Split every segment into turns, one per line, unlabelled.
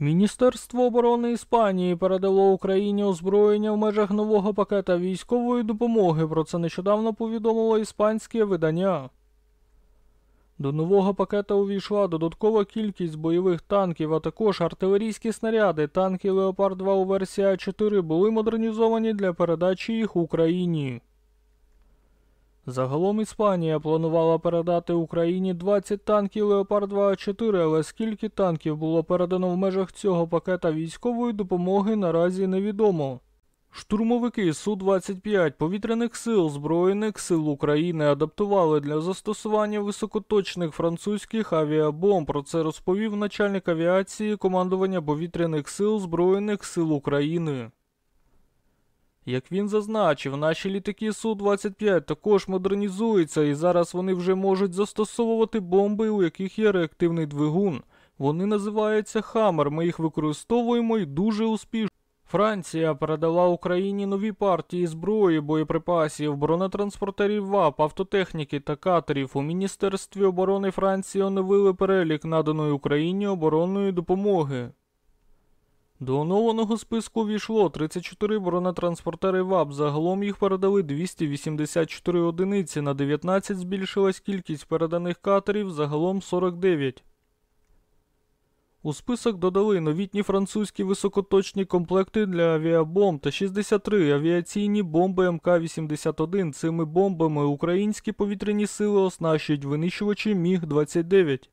Міністерство оборони Іспанії передало Україні озброєння в межах нового пакета військової допомоги. Про це нещодавно повідомило іспанське видання. До нового пакета увійшла додаткова кількість бойових танків, а також артилерійські снаряди. Танки Леопард 2 у версії А4 були модернізовані для передачі їх Україні. Загалом Іспанія планувала передати Україні 20 танків Леопард 2 а 4 але скільки танків було передано в межах цього пакета військової допомоги наразі невідомо. Штурмовики Су-25 повітряних сил Збройних сил України адаптували для застосування високоточних французьких авіабомб. Про це розповів начальник авіації командування повітряних сил Збройних сил України. Як він зазначив, наші літаки Су-25 також модернізуються, і зараз вони вже можуть застосовувати бомби, у яких є реактивний двигун. Вони називаються Хаммер, ми їх використовуємо і дуже успішно. Франція передала Україні нові партії зброї, боєприпасів, бронетранспортерів ВАП, автотехніки та катерів. У Міністерстві оборони Франції оновили перелік наданої Україні оборонної допомоги. До оновленого списку війшло 34 бронетранспортери ВАП. Загалом їх передали 284 одиниці. На 19 збільшилась кількість переданих катерів, загалом 49. У список додали новітні французькі високоточні комплекти для авіабомб та 63 авіаційні бомби МК-81. Цими бомбами українські повітряні сили оснащують винищувачі Міг-29.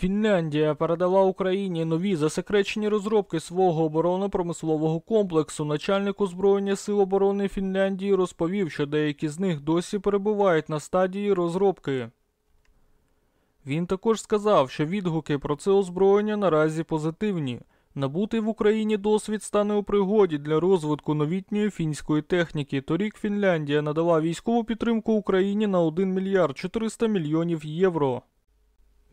Фінляндія передала Україні нові засекречені розробки свого оборонно-промислового комплексу. Начальник озброєння сил оборони Фінляндії розповів, що деякі з них досі перебувають на стадії розробки. Він також сказав, що відгуки про це озброєння наразі позитивні. Набутий в Україні досвід стане у пригоді для розвитку новітньої фінської техніки. Торік Фінляндія надала військову підтримку Україні на 1 мільярд 400 мільйонів євро.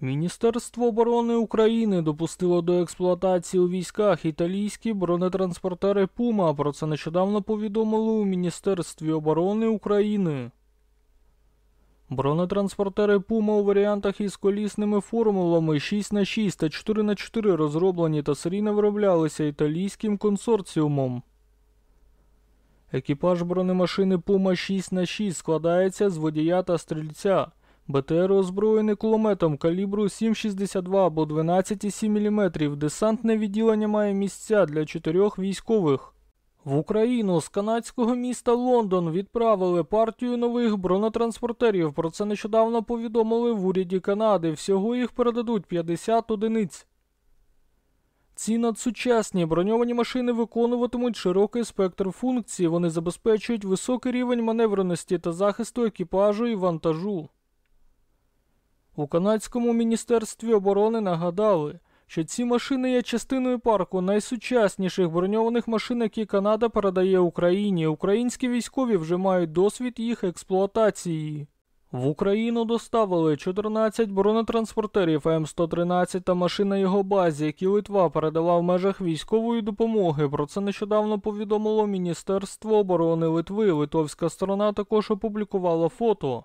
Міністерство оборони України допустило до експлуатації у військах італійські бронетранспортери Пума. Про це нещодавно повідомили у Міністерстві оборони України. Бронетранспортери Пума у варіантах із колісними формулами 6х6 та 4х4 розроблені та серійно вироблялися італійським консорціумом. Екіпаж бронемашини Пума 6х6 складається з водія та стрільця. БТР озброєний кулеметом калібру 7,62 або 12,7 мм. Десантне відділення має місця для чотирьох військових. В Україну з канадського міста Лондон відправили партію нових бронетранспортерів. Про це нещодавно повідомили в уряді Канади. Всього їх передадуть 50 одиниць. Ці надсучасні броньовані машини виконуватимуть широкий спектр функцій. Вони забезпечують високий рівень маневреності та захисту екіпажу і вантажу. У канадському міністерстві оборони нагадали, що ці машини є частиною парку найсучасніших броньованих машин, які Канада передає Україні. Українські військові вже мають досвід їх експлуатації. В Україну доставили 14 бронетранспортерів М113 та машин його базі, які Литва передала в межах військової допомоги. Про це нещодавно повідомило Міністерство оборони Литви. Литовська сторона також опублікувала фото.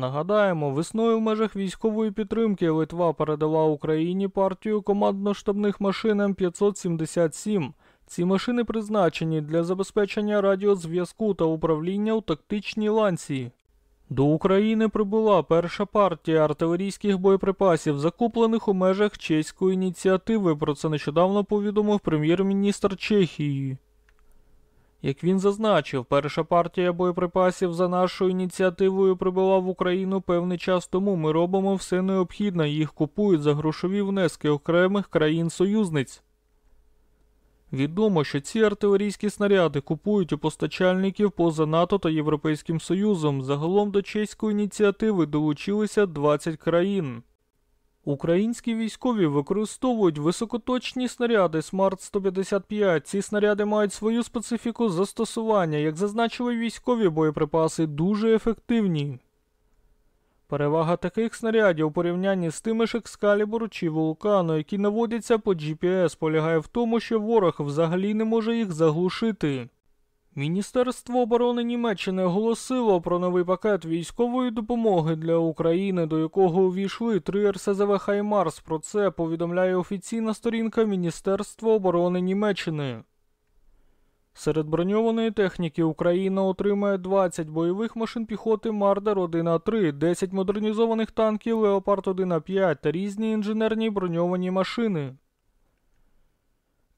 Нагадаємо, весною в межах військової підтримки Литва передала Україні партію командно-штабних машин М577. Ці машини призначені для забезпечення радіозв'язку та управління у тактичній ланці. До України прибула перша партія артилерійських боєприпасів, закуплених у межах чеської ініціативи. Про це нещодавно повідомив прем'єр-міністр Чехії. Як він зазначив, перша партія боєприпасів за нашою ініціативою прибула в Україну певний час тому. Ми робимо все необхідне, їх купують за грошові внески окремих країн-союзниць. Відомо, що ці артилерійські снаряди купують у постачальників поза НАТО та Європейським Союзом. Загалом до чеської ініціативи долучилися 20 країн. Українські військові використовують високоточні снаряди Смарт 155. Ці снаряди мають свою специфіку застосування, як зазначили військові боєприпаси, дуже ефективні. Перевага таких снарядів у порівнянні з тими ж екскалібору чи вулкану, які наводяться по GPS, полягає в тому, що ворог взагалі не може їх заглушити. Міністерство оборони Німеччини оголосило про новий пакет військової допомоги для України, до якого увійшли три РСЗВ Хаймарс. Про це повідомляє офіційна сторінка Міністерства оборони Німеччини. Серед броньованої техніки Україна отримає 20 бойових машин піхоти Мардер 1А3, 10 модернізованих танків Леопард 1А5 та різні інженерні броньовані машини.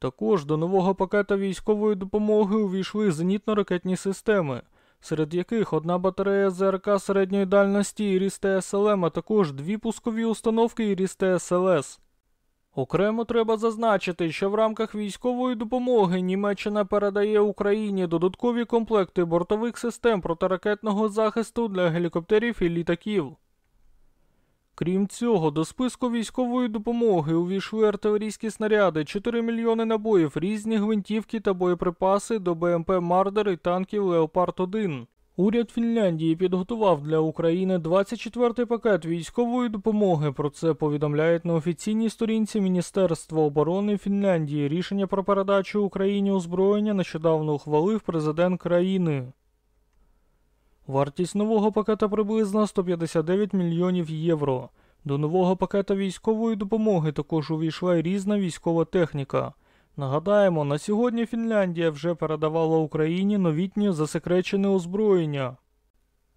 Також до нового пакета військової допомоги увійшли зенітно-ракетні системи, серед яких одна батарея ЗРК середньої дальності і СЛМ, а також дві пускові установки і СЛС. Окремо треба зазначити, що в рамках військової допомоги Німеччина передає Україні додаткові комплекти бортових систем протиракетного захисту для гелікоптерів і літаків. Крім цього, до списку військової допомоги увійшли артилерійські снаряди, 4 мільйони набоїв, різні гвинтівки та боєприпаси до БМП Мардер і танків Леопард 1 Уряд Фінляндії підготував для України 24-й пакет військової допомоги. Про це повідомляють на офіційній сторінці Міністерства оборони Фінляндії. Рішення про передачу Україні озброєння нещодавно ухвалив президент країни. Вартість нового пакета приблизно 159 мільйонів євро. До нового пакета військової допомоги також увійшла й різна військова техніка. Нагадаємо, на сьогодні Фінляндія вже передавала Україні новітнє засекречене озброєння.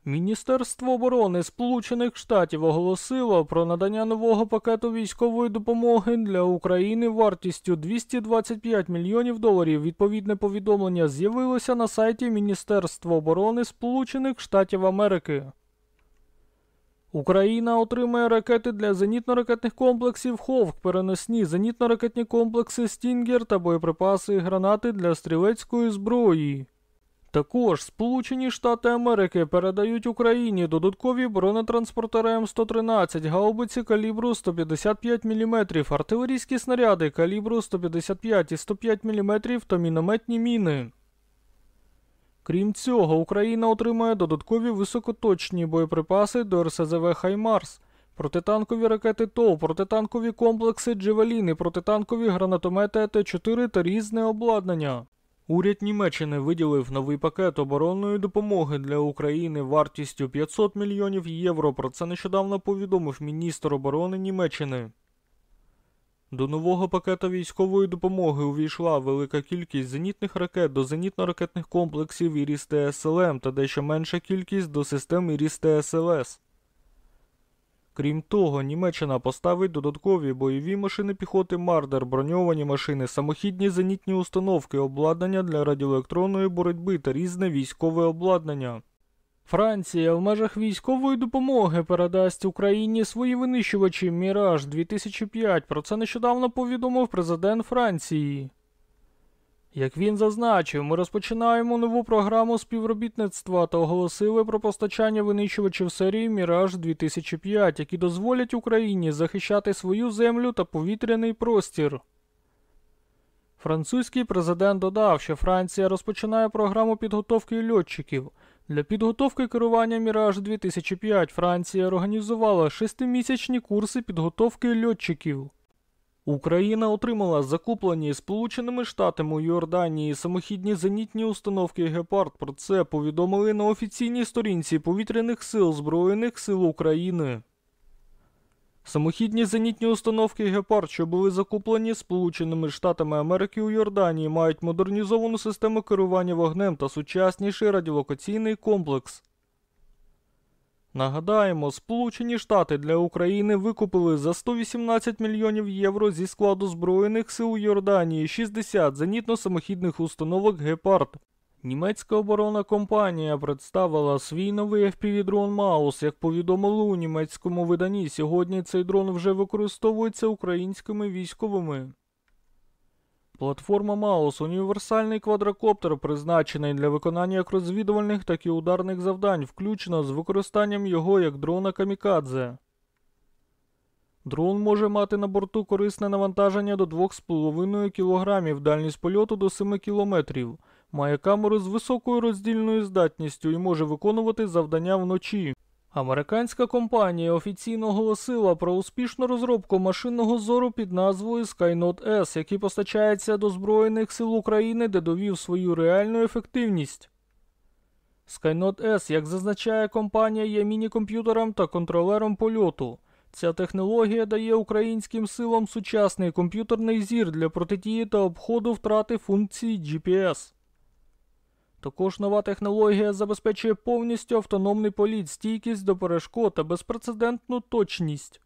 Міністерство оборони Сполучених Штатів оголосило про надання нового пакету військової допомоги для України вартістю 225 мільйонів доларів. Відповідне повідомлення з'явилося на сайті Міністерства оборони Сполучених Штатів Америки. Україна отримає ракети для зенітно-ракетних комплексів Ховк, переносні зенітно-ракетні комплекси Стінгер та боєприпаси і гранати для стрілецької зброї. Також Сполучені Штати Америки передають Україні додаткові бронетранспортери М113, гаубиці калібру 155 мм, артилерійські снаряди калібру 155 і 105 мм та мінометні міни. Крім цього, Україна отримає додаткові високоточні боєприпаси до РСЗВ Хаймарс, протитанкові ракети ТОВ, протитанкові комплекси Джевеліни, протитанкові гранатомети Т4 та різне обладнання. Уряд Німеччини виділив новий пакет оборонної допомоги для України вартістю 500 мільйонів євро. Про це нещодавно повідомив міністр оборони Німеччини. До нового пакета військової допомоги увійшла велика кількість зенітних ракет до зенітно-ракетних комплексів ІРІС ТСЛМ е та дещо менша кількість до систем ІРІС ТСЛС. Е Крім того, Німеччина поставить додаткові бойові машини піхоти Мардер, броньовані машини, самохідні зенітні установки, обладнання для радіоелектронної боротьби та різне військове обладнання. Франція в межах військової допомоги передасть Україні свої винищувачі Міраж 2005. Про це нещодавно повідомив президент Франції. Як він зазначив, ми розпочинаємо нову програму співробітництва та оголосили про постачання винищувачів серії Міраж 2005, які дозволять Україні захищати свою землю та повітряний простір. Французький президент додав, що Франція розпочинає програму підготовки льотчиків. Для підготовки керування Міраж 2005 Франція організувала шестимісячні курси підготовки льотчиків. Україна отримала закуплені Сполученими Штатами Йорданії самохідні зенітні установки Гепард. Про це повідомили на офіційній сторінці повітряних сил Збройних сил України. Самохідні зенітні установки Гепард, що були закуплені Сполученими Штатами Америки у Йорданії, мають модернізовану систему керування вогнем та сучасніший радіолокаційний комплекс. Нагадаємо, Сполучені Штати для України викупили за 118 мільйонів євро зі складу Збройних сил Йорданії 60 зенітно-самохідних установок Гепард. Німецька оборонна компанія представила свій новий FPV-дрон Маус. Як повідомили у німецькому виданні, сьогодні цей дрон вже використовується українськими військовими. Платформа Маус універсальний квадрокоптер, призначений для виконання як розвідувальних, так і ударних завдань, включно з використанням його як дрона камікадзе. Дрон може мати на борту корисне навантаження до 2,5 кг, дальність польоту до 7 км, має камеру з високою роздільною здатністю і може виконувати завдання вночі. Американська компанія офіційно оголосила про успішну розробку машинного зору під назвою Skynet S, який постачається до Збройних сил України, де довів свою реальну ефективність. Skynet S, як зазначає компанія, є міні-комп'ютером та контролером польоту. Ця технологія дає українським силам сучасний комп'ютерний зір для протидії та обходу втрати функції GPS. Також нова технологія забезпечує повністю автономний політ, стійкість до перешкод та безпрецедентну точність.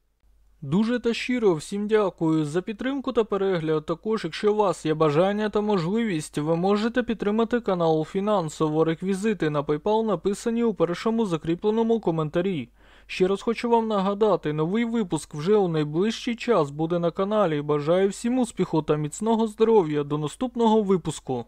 Дуже та щиро всім дякую за підтримку та перегляд. Також, якщо у вас є бажання та можливість, ви можете підтримати канал фінансово. Реквізити на PayPal написані у першому закріпленому коментарі. Ще раз хочу вам нагадати, новий випуск вже у найближчий час буде на каналі. Бажаю всім успіху та міцного здоров'я до наступного випуску.